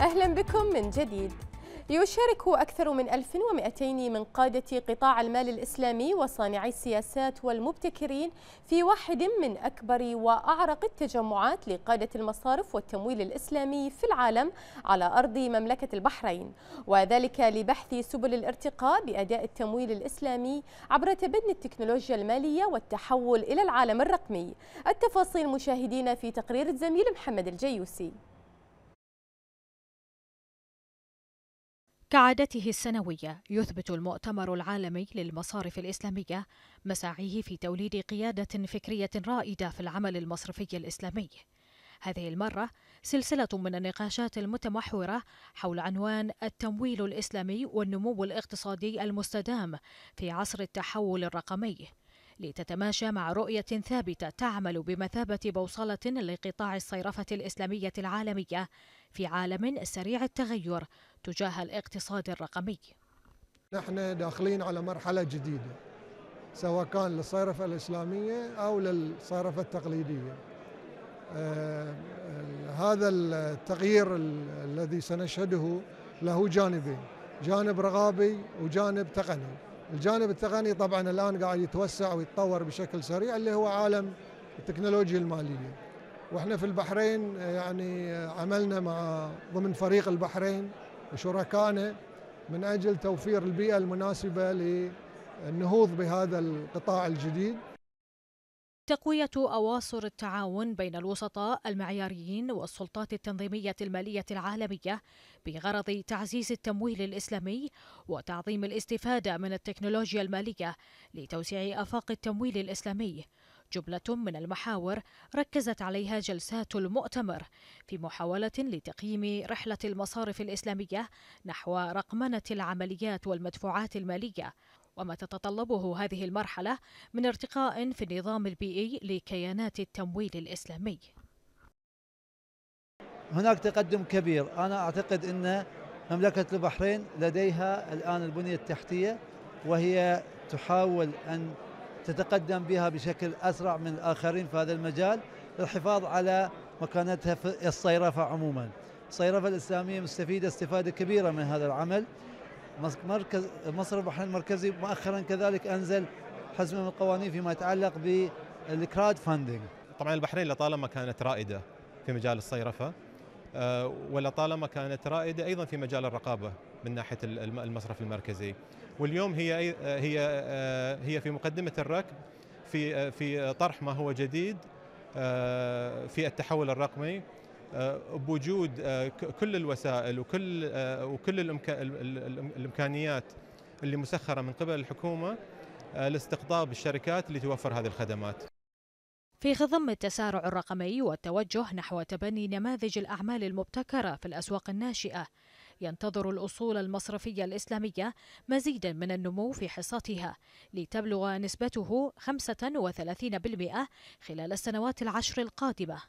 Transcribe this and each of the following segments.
أهلا بكم من جديد يشارك أكثر من 1200 من قادة قطاع المال الإسلامي وصانعي السياسات والمبتكرين في واحد من أكبر وأعرق التجمعات لقادة المصارف والتمويل الإسلامي في العالم على أرض مملكة البحرين وذلك لبحث سبل الارتقاء بأداء التمويل الإسلامي عبر تبني التكنولوجيا المالية والتحول إلى العالم الرقمي التفاصيل مشاهدينا في تقرير الزميل محمد الجيوسي كعادته السنوية يثبت المؤتمر العالمي للمصارف الإسلامية مساعيه في توليد قيادة فكرية رائدة في العمل المصرفي الإسلامي. هذه المرة سلسلة من النقاشات المتمحورة حول عنوان التمويل الإسلامي والنمو الاقتصادي المستدام في عصر التحول الرقمي. لتتماشى مع رؤية ثابتة تعمل بمثابة بوصلة لقطاع الصيرفة الإسلامية العالمية في عالم سريع التغير تجاه الاقتصاد الرقمي نحن داخلين على مرحلة جديدة سواء كان للصرفة الإسلامية أو للصرفة التقليدية آه هذا التغيير الذي سنشهده له جانبين جانب رقابي وجانب تقني الجانب التقني طبعا الآن قاعد يتوسع ويتطور بشكل سريع اللي هو عالم التكنولوجيا المالية واحنا في البحرين يعني عملنا مع ضمن فريق البحرين وشركائنا من اجل توفير البيئه المناسبه للنهوض بهذا القطاع الجديد تقوية أواصر التعاون بين الوسطاء المعياريين والسلطات التنظيمية المالية العالمية بغرض تعزيز التمويل الإسلامي وتعظيم الاستفادة من التكنولوجيا المالية لتوسيع آفاق التمويل الإسلامي جملة من المحاور ركزت عليها جلسات المؤتمر في محاولة لتقييم رحلة المصارف الإسلامية نحو رقمنة العمليات والمدفوعات المالية وما تتطلبه هذه المرحلة من ارتقاء في النظام البيئي لكيانات التمويل الإسلامي هناك تقدم كبير أنا أعتقد أن مملكة البحرين لديها الآن البنية التحتية وهي تحاول أن تتقدم بها بشكل أسرع من الآخرين في هذا المجال للحفاظ على مكانتها في الصيرفة عموما الصيرفة الإسلامية مستفيدة استفادة كبيرة من هذا العمل مركز مصر البحرين المركزي مؤخرا كذلك أنزل حزمة من القوانين فيما يتعلق بالكراود فاندنج طبعا البحرين لطالما كانت رائدة في مجال الصيرفة آه، ولطالما كانت رائدة أيضا في مجال الرقابة من ناحية المصرف المركزي واليوم هي آه، هي آه، هي في مقدمه الركب في آه، في طرح ما هو جديد في التحول الرقمي بوجود كل الوسائل وكل وكل الامكانيات اللي مسخره من قبل الحكومه لاستقطاب الشركات اللي توفر هذه الخدمات. في خضم التسارع الرقمي والتوجه نحو تبني نماذج الاعمال المبتكره في الاسواق الناشئه، ينتظر الأصول المصرفية الإسلامية مزيدا من النمو في حصتها لتبلغ نسبته 35% خلال السنوات العشر القادمة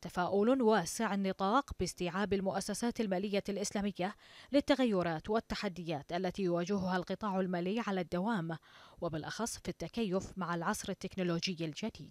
تفاؤل واسع النطاق باستيعاب المؤسسات المالية الإسلامية للتغيرات والتحديات التي يواجهها القطاع المالي على الدوام وبالأخص في التكيف مع العصر التكنولوجي الجديد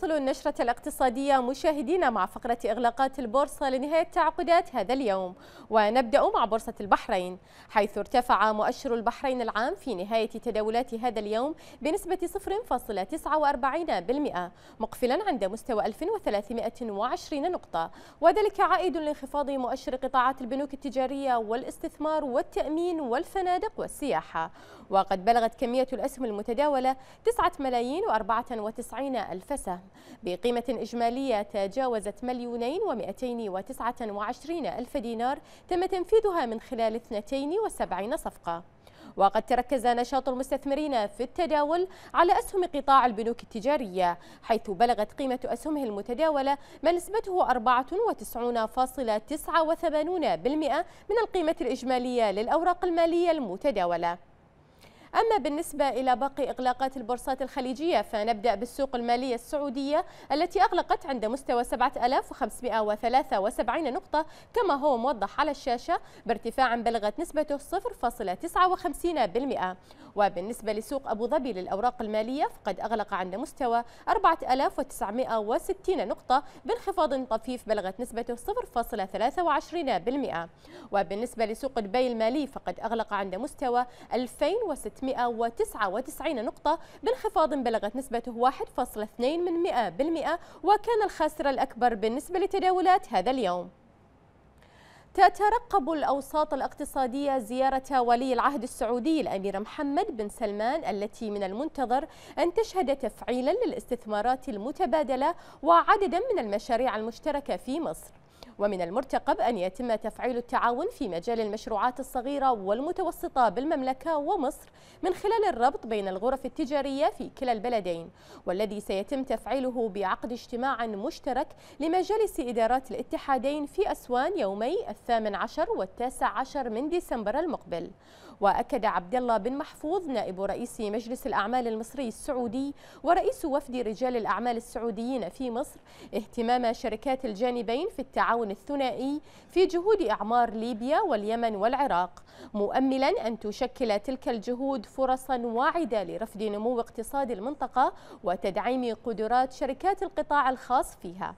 نواصل النشرة الاقتصادية مشاهدينا مع فقرة إغلاقات البورصة لنهاية تعاقدات هذا اليوم ونبدأ مع بورصة البحرين حيث ارتفع مؤشر البحرين العام في نهاية تداولات هذا اليوم بنسبة 0.49% مقفلا عند مستوى 1320 نقطة وذلك عائد لانخفاض مؤشر قطاعات البنوك التجارية والاستثمار والتأمين والفنادق والسياحة وقد بلغت كمية الأسهم المتداولة 9 ملايين و94 ألف سهم بقيمة إجمالية تجاوزت مليونين ومئتين وتسعة وعشرين ألف دينار تم تنفيذها من خلال 72 صفقة وقد تركز نشاط المستثمرين في التداول على أسهم قطاع البنوك التجارية حيث بلغت قيمة أسهمه المتداولة ما نسبته 94.89% من القيمة الإجمالية للأوراق المالية المتداولة أما بالنسبة إلى باقي إغلاقات البورصات الخليجية فنبدأ بالسوق المالية السعودية التي أغلقت عند مستوى 7573 نقطة كما هو موضح على الشاشة بارتفاع بلغت نسبته 0.59% وبالنسبة لسوق أبو ظبي للأوراق المالية فقد أغلق عند مستوى 4960 نقطة بانخفاض طفيف بلغت نسبته 0.23% وبالنسبة لسوق دبي المالي فقد أغلق عند مستوى 2600 399 نقطة بانخفاض بلغت نسبته 1.2% وكان الخاسر الأكبر بالنسبة لتداولات هذا اليوم تترقب الأوساط الاقتصادية زيارة ولي العهد السعودي الأمير محمد بن سلمان التي من المنتظر أن تشهد تفعيلا للاستثمارات المتبادلة وعددا من المشاريع المشتركة في مصر ومن المرتقب أن يتم تفعيل التعاون في مجال المشروعات الصغيرة والمتوسطة بالمملكة ومصر من خلال الربط بين الغرف التجارية في كلا البلدين والذي سيتم تفعيله بعقد اجتماع مشترك لمجالس إدارات الاتحادين في أسوان يومي الثامن عشر والتاسع عشر من ديسمبر المقبل وأكد عبد الله بن محفوظ نائب رئيس مجلس الأعمال المصري السعودي ورئيس وفد رجال الأعمال السعوديين في مصر اهتمام شركات الجانبين في التعاون الثنائي في جهود إعمار ليبيا واليمن والعراق مؤملا أن تشكل تلك الجهود فرصا واعدة لرفض نمو اقتصاد المنطقة وتدعيم قدرات شركات القطاع الخاص فيها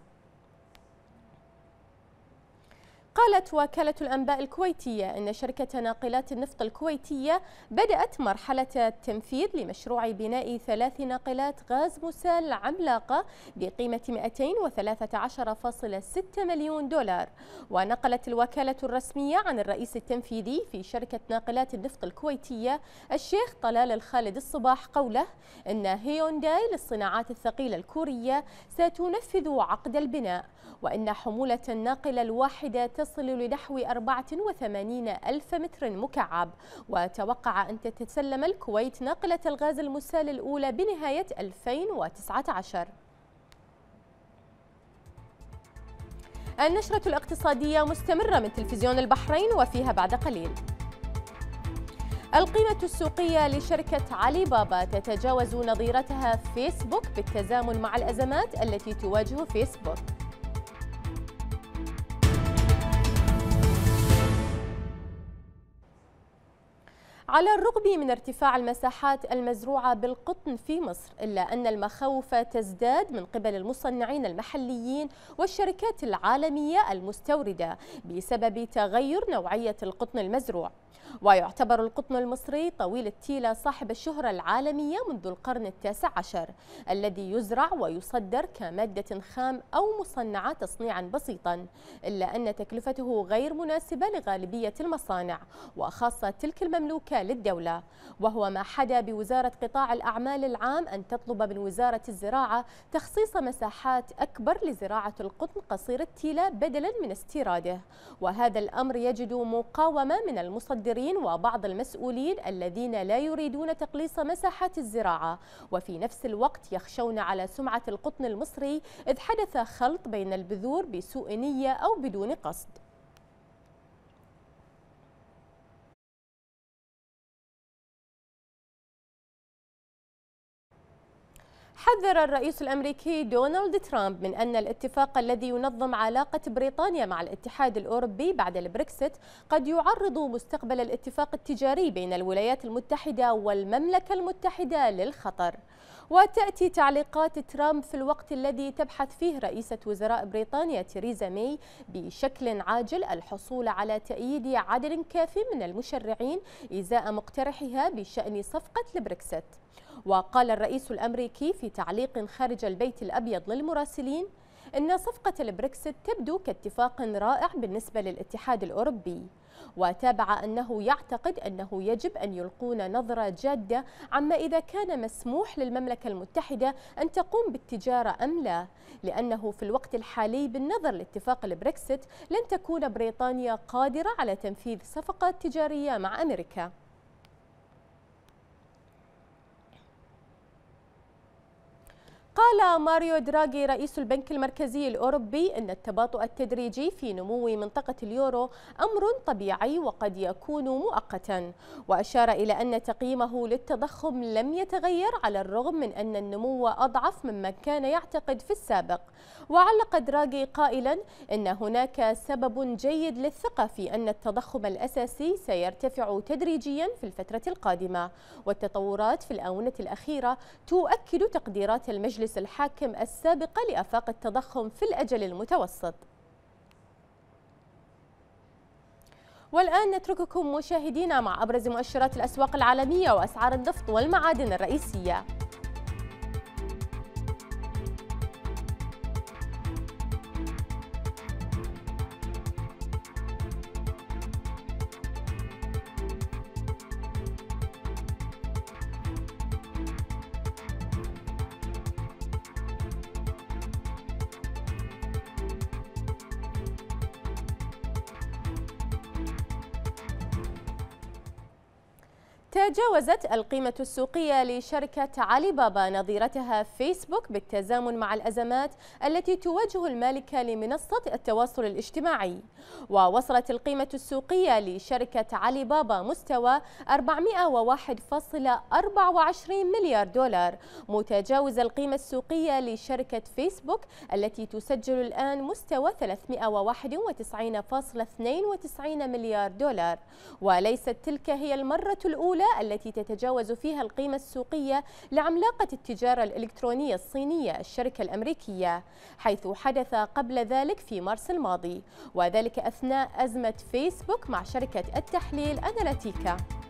قالت وكالة الأنباء الكويتية أن شركة ناقلات النفط الكويتية بدأت مرحلة التنفيذ لمشروع بناء ثلاث ناقلات غاز مسال عملاقة بقيمة 213.6 مليون دولار ونقلت الوكالة الرسمية عن الرئيس التنفيذي في شركة ناقلات النفط الكويتية الشيخ طلال الخالد الصباح قوله أن هيونداي للصناعات الثقيلة الكورية ستنفذ عقد البناء وأن حمولة الناقلة الواحدة تصل لنحو 84 ألف متر مكعب وتوقع أن تتسلم الكويت ناقلة الغاز المسال الأولى بنهاية 2019 النشرة الاقتصادية مستمرة من تلفزيون البحرين وفيها بعد قليل القيمة السوقية لشركة علي بابا تتجاوز نظيرتها فيسبوك بالتزامن مع الأزمات التي تواجه فيسبوك على الرغم من ارتفاع المساحات المزروعة بالقطن في مصر إلا أن المخاوف تزداد من قبل المصنعين المحليين والشركات العالمية المستوردة بسبب تغير نوعية القطن المزروع ويعتبر القطن المصري طويل التيلة صاحب الشهرة العالمية منذ القرن التاسع عشر الذي يزرع ويصدر كمادة خام أو مصنعة تصنيعا بسيطا إلا أن تكلفته غير مناسبة لغالبية المصانع وخاصة تلك المملوكات للدولة وهو ما حدا بوزارة قطاع الأعمال العام أن تطلب من وزارة الزراعة تخصيص مساحات أكبر لزراعة القطن قصير التيلة بدلا من استيراده وهذا الأمر يجد مقاومة من المصدرين وبعض المسؤولين الذين لا يريدون تقليص مساحات الزراعة وفي نفس الوقت يخشون على سمعة القطن المصري إذ حدث خلط بين البذور بسوء نية أو بدون قصد حذر الرئيس الامريكي دونالد ترامب من ان الاتفاق الذي ينظم علاقه بريطانيا مع الاتحاد الاوروبي بعد البريكسيت قد يعرض مستقبل الاتفاق التجاري بين الولايات المتحده والمملكه المتحده للخطر. وتأتي تعليقات ترامب في الوقت الذي تبحث فيه رئيسة وزراء بريطانيا تيريزا مي بشكل عاجل الحصول على تأييد عدد كافي من المشرعين إزاء مقترحها بشأن صفقة البريكسيت وقال الرئيس الأمريكي في تعليق خارج البيت الأبيض للمراسلين أن صفقة البريكسيت تبدو كاتفاق رائع بالنسبة للاتحاد الأوروبي وتابع أنه يعتقد أنه يجب أن يلقون نظرة جادة عما إذا كان مسموح للمملكة المتحدة أن تقوم بالتجارة أم لا لأنه في الوقت الحالي بالنظر لاتفاق البريكسيت لن تكون بريطانيا قادرة على تنفيذ صفقة تجارية مع أمريكا قال ماريو دراغي رئيس البنك المركزي الأوروبي أن التباطؤ التدريجي في نمو منطقة اليورو أمر طبيعي وقد يكون مؤقتا وأشار إلى أن تقييمه للتضخم لم يتغير على الرغم من أن النمو أضعف مما كان يعتقد في السابق وعلق دراغي قائلا أن هناك سبب جيد للثقة في أن التضخم الأساسي سيرتفع تدريجيا في الفترة القادمة والتطورات في الآونة الأخيرة تؤكد تقديرات المجلس مجلس الحاكم السابقة لآفاق التضخم في الأجل المتوسط والآن نترككم مشاهدينا مع أبرز مؤشرات الأسواق العالمية وأسعار النفط والمعادن الرئيسية تجاوزت القيمة السوقية لشركة علي بابا نظيرتها فيسبوك بالتزامن مع الأزمات التي تواجه المالكة لمنصة التواصل الاجتماعي ووصلت القيمة السوقية لشركة علي بابا مستوى 401.24 مليار دولار متجاوز القيمة السوقية لشركة فيسبوك التي تسجل الآن مستوى 391.92 مليار دولار وليست تلك هي المرة الأولى التي تتجاوز فيها القيمة السوقية لعملاقة التجارة الإلكترونية الصينية الشركة الأمريكية حيث حدث قبل ذلك في مارس الماضي وذلك أثناء أزمة فيسبوك مع شركة التحليل أناليتيكا